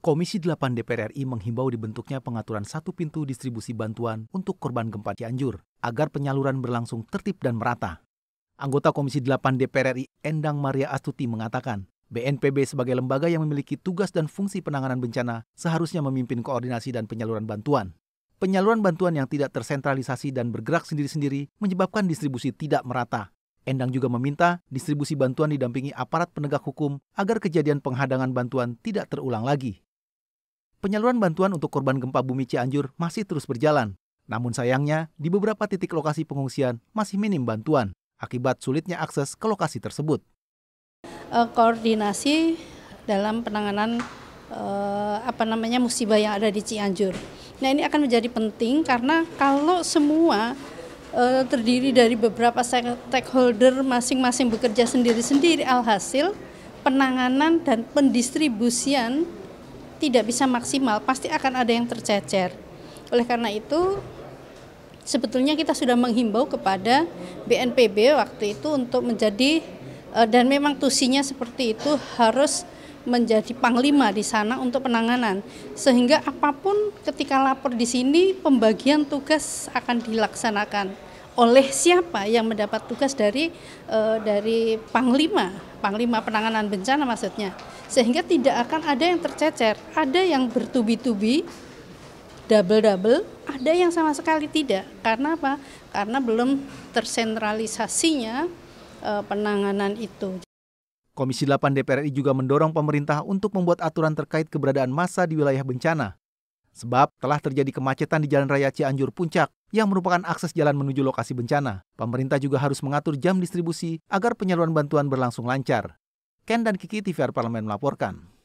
Komisi 8 DPR RI menghimbau dibentuknya pengaturan satu pintu distribusi bantuan untuk korban gempa Cianjur agar penyaluran berlangsung tertib dan merata. Anggota Komisi 8 DPR RI Endang Maria Astuti mengatakan, BNPB sebagai lembaga yang memiliki tugas dan fungsi penanganan bencana seharusnya memimpin koordinasi dan penyaluran bantuan. Penyaluran bantuan yang tidak tersentralisasi dan bergerak sendiri-sendiri menyebabkan distribusi tidak merata, Endang juga meminta distribusi bantuan didampingi aparat penegak hukum agar kejadian penghadangan bantuan tidak terulang lagi. Penyaluran bantuan untuk korban gempa bumi Cianjur masih terus berjalan. Namun sayangnya, di beberapa titik lokasi pengungsian masih minim bantuan akibat sulitnya akses ke lokasi tersebut. Eh, koordinasi dalam penanganan eh, apa namanya musibah yang ada di Cianjur. Nah ini akan menjadi penting karena kalau semua eh, terdiri dari beberapa stakeholder masing-masing bekerja sendiri-sendiri, alhasil penanganan dan pendistribusian tidak bisa maksimal, pasti akan ada yang tercecer. Oleh karena itu, sebetulnya kita sudah menghimbau kepada BNPB waktu itu untuk menjadi eh, dan memang tusinya seperti itu harus menjadi panglima di sana untuk penanganan sehingga apapun ketika lapor di sini pembagian tugas akan dilaksanakan oleh siapa yang mendapat tugas dari uh, dari panglima, panglima penanganan bencana maksudnya. Sehingga tidak akan ada yang tercecer, ada yang bertubi-tubi double-double, ada yang sama sekali tidak. Karena apa? Karena belum tersentralisasinya uh, penanganan itu. Komisi 8 DPR RI juga mendorong pemerintah untuk membuat aturan terkait keberadaan massa di wilayah bencana Sebab telah terjadi kemacetan di Jalan Raya Cianjur Puncak yang merupakan akses jalan menuju lokasi bencana. Pemerintah juga harus mengatur jam distribusi agar penyaluran bantuan berlangsung lancar. Ken dan Kiki TVR Parlemen melaporkan.